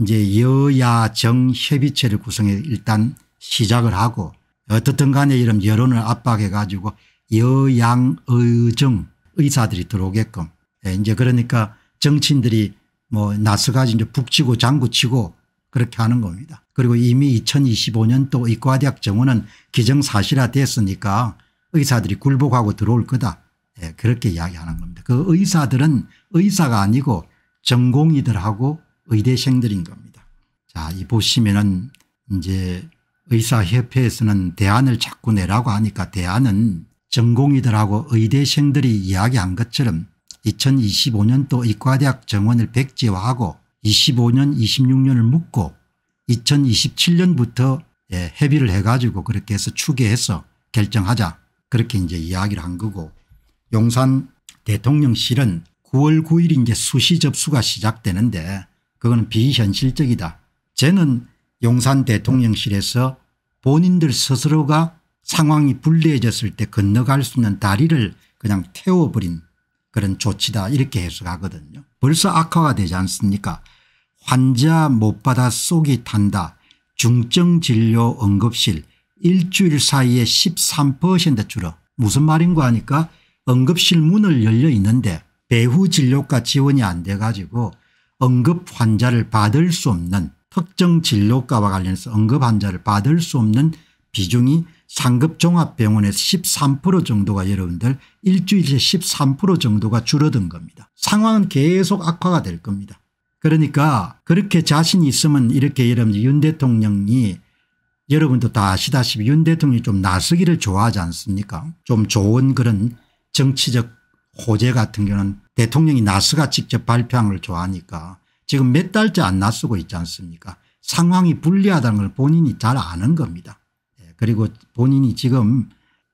이제 여야정 협의체를 구성해 일단 시작을 하고 어떻든 간에 이런 여론을 압박해 가지고 여양의정 의사들이 들어오게끔 네, 이제 그러니까 정치인들이 뭐 나서가지고 이제 북치고 장구치고 그렇게 하는 겁니다. 그리고 이미 2025년도 의과대학 정원은 기정사실화 됐으니까 의사들이 굴복하고 들어올 거다. 네, 그렇게 이야기하는 겁니다. 그 의사들은 의사가 아니고 전공의들하고 의대생들인 겁니다. 자, 이 보시면은 이제 의사협회에서는 대안을 자꾸 내라고 하니까 대안은 전공이들하고 의대생들이 이야기한 것처럼 2025년도 의과대학 정원을 백지화하고 25년 26년을 묶고 2027년부터 예, 협의를 해가지고 그렇게 해서 추계해서 결정하자 그렇게 이제 이야기를 한 거고 용산 대통령실은 9월 9일 이제 수시 접수가 시작되는데 그건 비현실적이다. 쟤는 용산 대통령실에서 본인들 스스로가 상황이 불리해졌을 때 건너갈 수 있는 다리를 그냥 태워버린 그런 조치다 이렇게 해석하거든요. 벌써 악화가 되지 않습니까 환자 못 받아 속이 탄다 중증진료 응급실 일주일 사이에 13% 줄어 무슨 말인고 하니까 응급실 문을 열려 있는데 배후 진료과 지원이 안 돼 가지고 언급 환자를 받을 수 없는 특정 진료과와 관련해서 언급 환자를 받을 수 없는 비중이 상급 종합병원에서 13% 정도가 여러분들 일주일에 13% 정도가 줄어든 겁니다. 상황은 계속 악화가 될 겁니다. 그러니까 그렇게 자신이 있으면 이렇게 여러분 윤 대통령이 여러분도 다 아시다시피 윤 대통령이 좀 나서기를 좋아하지 않습니까 좀 좋은 그런 정치적 호재 같은 경우는 대통령이 나스가 직접 발표한 걸 좋아하니까 지금 몇 달째 안나서고 있지 않습니까 상황이 불리하다는 걸 본인이 잘 아는 겁니다. 예, 그리고 본인이 지금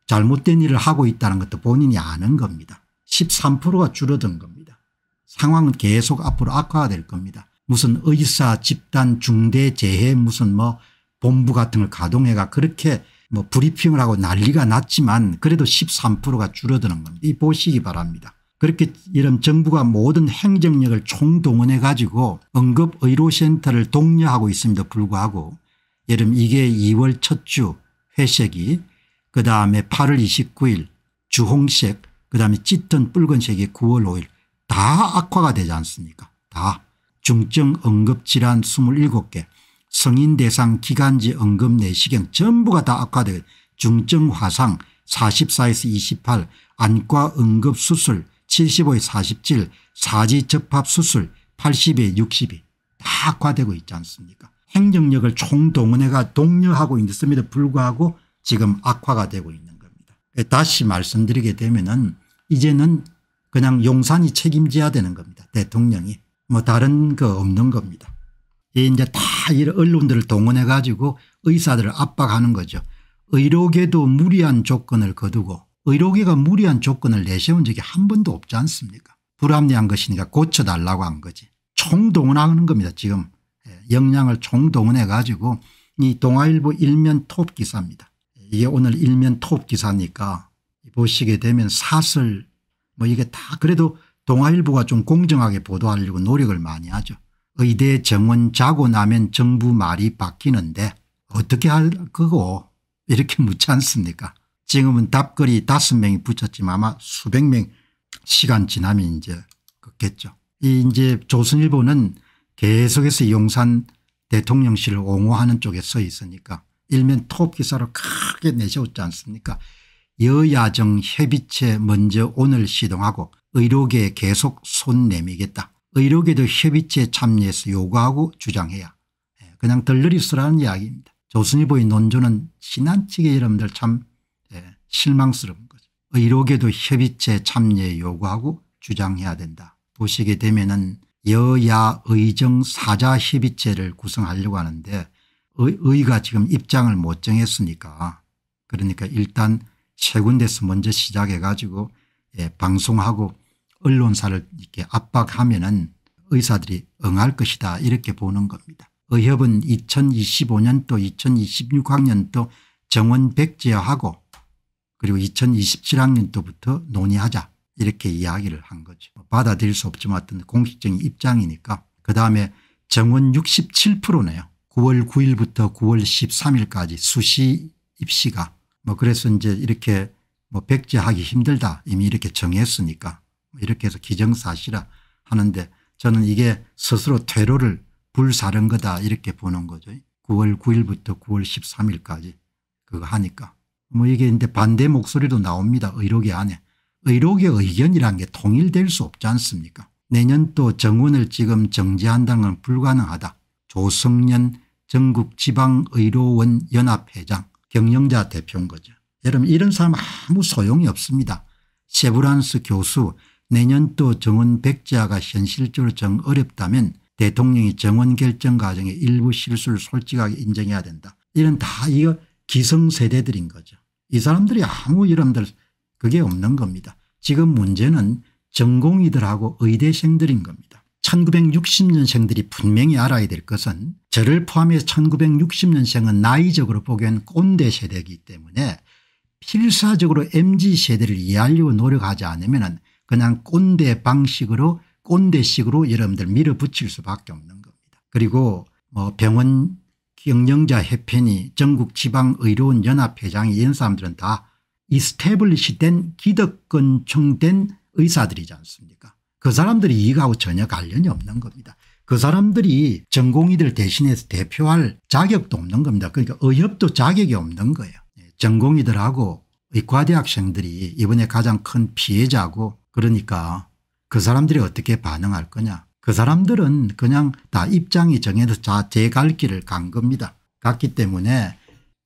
잘못된 일을 하고 있다는 것도 본인이 아는 겁니다. 13%가 줄어든 겁니다. 상황은 계속 앞으로 악화될 겁니다. 무슨 의사 집단 중대 재해 무슨 뭐 본부 같은 걸 가동해가 그렇게 뭐 브리핑을 하고 난리가 났지만 그래도 13%가 줄어드는 겁니다. 이 보시기 바랍니다. 그렇게 이런 정부가 모든 행정력을 총동원해 가지고 응급의료센터를 독려하고 있음에도 불구하고 여름 이게 2월 첫 주 회색이 그다음에 8월 29일 주홍색 그다음에 짙은 붉은색이 9월 5일 다 악화가 되지 않습니까 다 중증 응급질환 27개 성인 대상 기간지 응급 내시경 전부가 다 악화돼 중증 화상 44에서 28 안과 응급수술 7 5의 47, 4지접합수술 80의 60이 다화되고 있지 않습니까 행정력을 총동원해가 독려하고 있음에도 불구하고 지금 악화가 되고 있는 겁니다. 다시 말씀드리게 되면 은 이제는 그냥 용산이 책임져야 되는 겁니다. 대통령이. 뭐 다른 거 없는 겁니다. 예, 이제 다 이런 언론들을 동원해 가지고 의사들을 압박하는 거죠. 의료계도 무리한 조건을 거두고 의료계가 무리한 조건을 내세운 적이 한 번도 없지 않습니까 불합리한 것이니까 고쳐달라고 한 거지 총동원하는 겁니다 지금 역량을 예, 총동원해 가지고 이 동아일보 일면 톱 기사입니다 이게 오늘 일면 톱 기사니까 보시게 되면 사설 뭐 이게 다 그래도 동아일보가 좀 공정하게 보도하려고 노력을 많이 하죠 의대 정원 자고 나면 정부 말이 바뀌는데 어떻게 할 거고 이렇게 묻지 않습니까 지금은 답글이 다섯 명이 붙였지만 아마 수백 명 시간 지나면 이제 그겠죠이제 조선일보는 계속해서 용산 대통령실을 옹호하는 쪽에 서 있으니까 일면 톱 기사로 크게 내세웠지 않습니까 여야정 협의체 먼저 오늘 시동하고 의료계에 계속 손 내미겠다. 의료계도 협의체에 참여해서 요구하고 주장해야 예, 그냥 들러리 쓰라는 이야기입니다. 조선일보의 논조는 지난치게 여러분들 참 실망스러운 거죠. 의료계도 협의체 참여 요구하고 주장해야 된다. 보시게 되면은 여야 의정 사자 협의체를 구성하려고 하는데 의, 의가 지금 입장을 못 정했으니까 그러니까 일단 세 군데서 먼저 시작해 가지고 예, 방송하고 언론사를 이렇게 압박하면은 의사들이 응할 것이다 이렇게 보는 겁니다. 의협은 2025년도 2026학년도 정원 백제하고 그리고 2027학년도부터 논의하자 이렇게 이야기를 한 거죠. 뭐 받아들일 수 없지만 어떤 공식적인 입장이니까 그다음에 정원 67%네요. 9월 9일부터 9월 13일까지 수시 입시가 뭐 그래서 이제 이렇게 뭐백제하기 힘들다 이미 이렇게 정했으니까 뭐 이렇게 해서 기정사실화 하는데 저는 이게 스스로 퇴로를 불사른 거다 이렇게 보는 거죠. 9월 9일부터 9월 13일까지 그거 하니까. 뭐 이게 이제 반대 목소리도 나옵니다. 의료계 안에. 의료계 의견이란 게 통일될 수 없지 않습니까 내년 또 정원을 지금 정지한다는 건 불가능하다. 조성년 전국지방의료원 연합회장 경영자 대표인 거죠. 여러분 이런 사람 아무 소용이 없습니다. 세브란스 교수 내년 또 정원 백지화가 현실적으로 정 어렵다면 대통령이 정원 결정 과정의 일부 실수를 솔직하게 인정해야 된다. 이런 다 이거 기성세대들인 거죠. 이 사람들이 아무 이름들 그게 없는 겁니다. 지금 문제는 전공이들하고 의대생들인 겁니다. 1960년생들이 분명히 알아야 될 것은 저를 포함해서 1960년생은 나이적으로 보기엔 꼰대 세대이기 때문에 필사적으로 mz세대를 이해하려고 노력하지 않으면 그냥 꼰대 방식으로 꼰대식으로 여러분들 밀어붙일 수밖에 없는 겁니다. 그리고 뭐 병원 경영자 해편이 전국 지방의료원 연합회장이 이런 사람들은 다 이스테블리시된 기득권층된 의사들이지 않습니까 그 사람들이 이익하고 전혀 관련이 없는 겁니다. 그 사람들이 전공의들 대신해서 대표할 자격도 없는 겁니다. 그러니까 의협도 자격이 없는 거예요. 예, 전공의들하고 의과대학생들이 이번에 가장 큰 피해자고 그러니까 그 사람들이 어떻게 반응할 거냐 그 사람들은 그냥 다 입장이 정해서 제갈 길을 간 겁니다. 갔기 때문에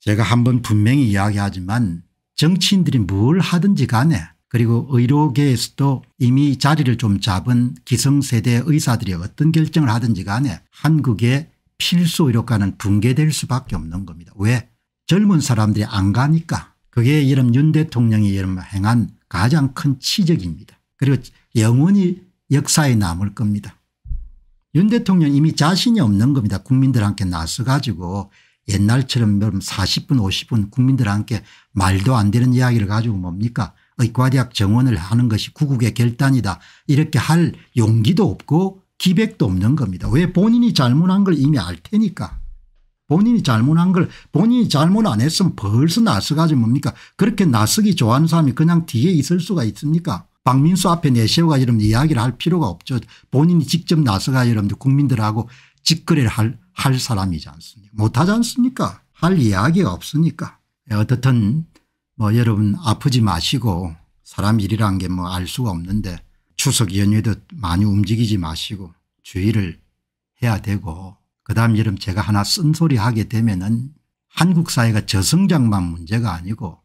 제가 한 번 분명히 이야기하지만 정치인들이 뭘 하든지 간에 그리고 의료계에서도 이미 자리를 좀 잡은 기성세대 의사들이 어떤 결정을 하든지 간에 한국의 필수 의료과는 붕괴될 수밖에 없는 겁니다. 왜? 젊은 사람들이 안 가니까 그게 이름 윤 대통령이 이름 행한 가장 큰 치적입니다. 그리고 영원히 역사에 남을 겁니다. 윤 대통령 이미 자신이 없는 겁니다. 국민들한테 나서 가지고 옛날처럼 40분 뭐 50분 국민들한테 말도 안 되는 이야기를 가지고 뭡니까 의과대학 정원을 하는 것이 구국의 결단이다 이렇게 할 용기도 없고 기백도 없는 겁니다. 왜 본인이 잘못한 걸 이미 알 테니까. 본인이 잘못한 걸 본인이 잘못 안 했으면 벌써 나서가지 뭡니까 그렇게 나서기 좋아하는 사람이 그냥 뒤에 있을 수가 있습니까 박민수 앞에 내세워가 여러분들 이야기를 할 필요가 없죠. 본인이 직접 나서가 여러분들 국민들하고 직거래를 할, 할 사람이지 않습니까 못하지 않습니까 할 이야기가 없으니까 예, 어떻든 뭐 여러분 아프지 마시고 사람 일이란 게뭐 알 수가 없는데 추석 연휴도 많이 움직이지 마시고 주의를 해야 되고 그다음 여름 제가 하나 쓴소리 하게 되면은 한국 사회가 저성장만 문제가 아니고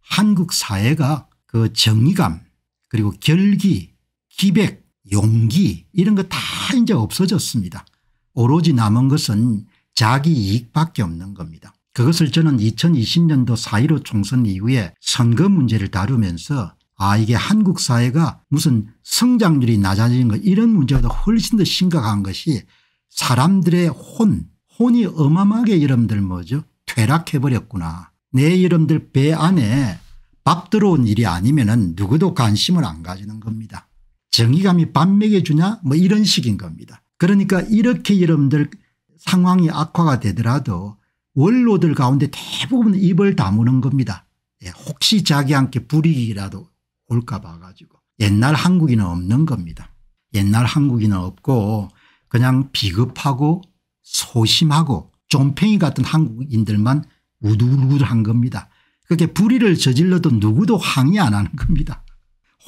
한국 사회가 그 정의감 그리고 결기 기백 용기 이런 거 다 이제 없어졌습니다. 오로지 남은 것은 자기 이익밖에 없는 겁니다. 그것을 저는 2020년도 4.15 총선 이후에 선거 문제를 다루면서 아 이게 한국 사회가 무슨 성장률이 낮아지는 것 이런 문제보다 훨씬 더 심각한 것이 사람들의 혼 혼이 어마어마하게 여러분들 뭐죠 퇴락해버렸구나. 내 여러분들 배 안에 밥 들어온 일이 아니면은 누구도 관심을 안 가지는 겁니다. 정의감이 밥 먹여주냐 뭐 이런 식인 겁니다. 그러니까 이렇게 여러분들 상황이 악화가 되더라도 원로들 가운데 대부분 입을 다무는 겁니다. 예, 혹시 자기한테 불이익이라도 올까 봐 가지고 옛날 한국인은 없는 겁니다. 옛날 한국인은 없고 그냥 비급하고 소심하고 좀팽이 같은 한국인들만 우두우두한 겁니다. 그렇게 불의를 저질러도 누구도 항의 안 하는 겁니다.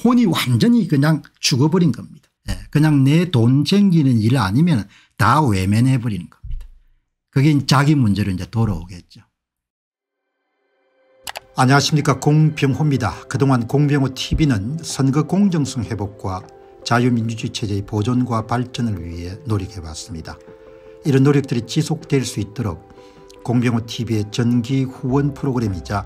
혼이 완전히 그냥 죽어버린 겁니다. 예, 그냥 내 돈 챙기는 일 아니면 다 외면해 버리는 겁니다. 그게 자기 문제로 이제 돌아오겠죠. 안녕하십니까 공병호입니다. 그동안 공병호 tv는 선거 공정성 회복과 자유민주주의 체제의 보존과 발전을 위해 노력해왔습니다. 이런 노력들이 지속될 수 있도록 공병호 tv의 전기 후원 프로그램이자